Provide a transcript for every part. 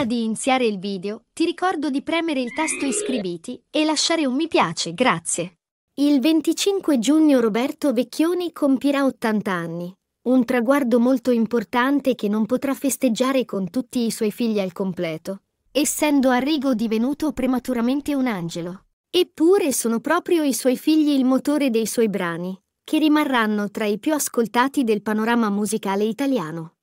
Prima di iniziare il video, ti ricordo di premere il tasto iscriviti e lasciare un mi piace, grazie. Il 25 giugno Roberto Vecchioni compirà 80 anni, un traguardo molto importante che non potrà festeggiare con tutti i suoi figli al completo, essendo Arrigo divenuto prematuramente un angelo. Eppure sono proprio i suoi figli il motore dei suoi brani, che rimarranno tra i più ascoltati del panorama musicale italiano.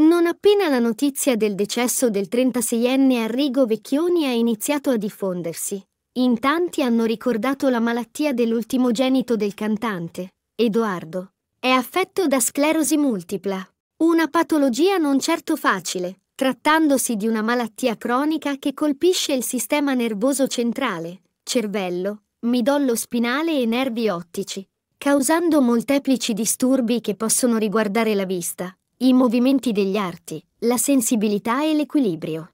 Non appena la notizia del decesso del 36enne Arrigo Vecchioni ha iniziato a diffondersi, in tanti hanno ricordato la malattia dell'ultimogenito del cantante, Edoardo. È affetto da sclerosi multipla, una patologia non certo facile, trattandosi di una malattia cronica che colpisce il sistema nervoso centrale, cervello, midollo spinale e nervi ottici, causando molteplici disturbi che possono riguardare la vista, i movimenti degli arti, la sensibilità e l'equilibrio.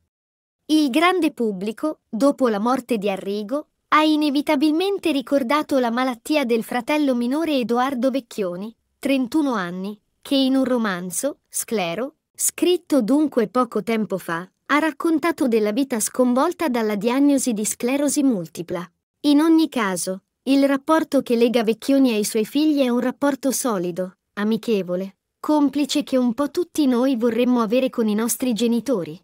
Il grande pubblico, dopo la morte di Arrigo, ha inevitabilmente ricordato la malattia del fratello minore Edoardo Vecchioni, 31 anni, che in un romanzo, Sclero, scritto dunque poco tempo fa, ha raccontato della vita sconvolta dalla diagnosi di sclerosi multipla. In ogni caso, il rapporto che lega Vecchioni ai suoi figli è un rapporto solido, amichevole, complice che un po' tutti noi vorremmo avere con i nostri genitori.